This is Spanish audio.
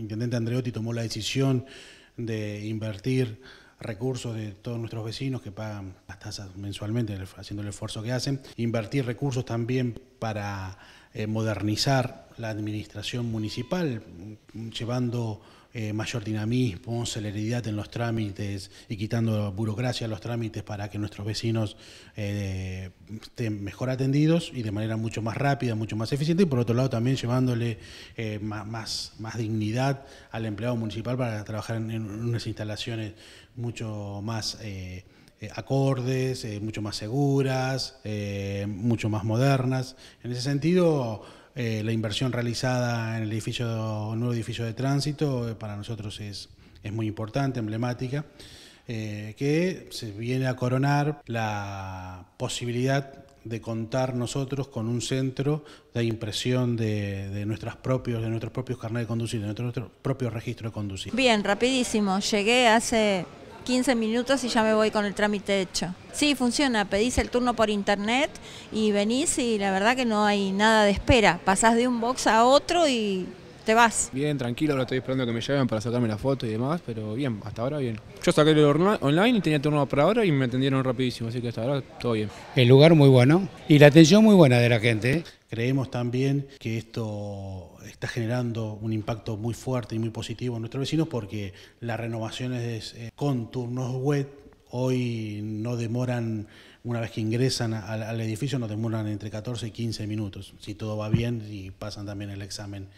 intendente Andreotti tomó la decisión de invertir recursos de todos nuestros vecinos que pagan las tasas mensualmente, haciendo el esfuerzo que hacen, invertir recursos también para eh, modernizar la administración municipal, llevando eh, mayor dinamismo, celeridad en los trámites y quitando burocracia a los trámites para que nuestros vecinos eh, estén mejor atendidos y de manera mucho más rápida, mucho más eficiente, y por otro lado también llevándole más, más, dignidad al empleado municipal para trabajar en, unas instalaciones mucho más eh, acordes, eh, mucho más seguras, eh, mucho más modernas. En ese sentido, la inversión realizada en el edificio, nuevo edificio de tránsito para nosotros es, es muy importante, emblemática. que se viene a coronar la posibilidad de contar nosotros con un centro de impresión de, nuestros propios, de propios carnet de conducir, de nuestro propio registro de conducir. Bien, rapidísimo. Llegué hace 15 minutos y ya me voy con el trámite hecho. Sí, funciona, pedís el turno por internet y venís y la verdad que no hay nada de espera. Pasás de un box a otro y te vas. Bien, tranquilo, ahora estoy esperando que me lleven para sacarme la foto y demás, pero bien, hasta ahora bien. Yo saqué el online y tenía turno para ahora y me atendieron rapidísimo, así que hasta ahora todo bien. El lugar muy bueno y la atención muy buena de la gente. ¿eh? Creemos también que esto está generando un impacto muy fuerte y muy positivo en nuestros vecinos porque las renovaciones eh, con turnos web hoy no demoran, una vez que ingresan al, al edificio, no demoran entre 14 y 15 minutos, si todo va bien y pasan también el examen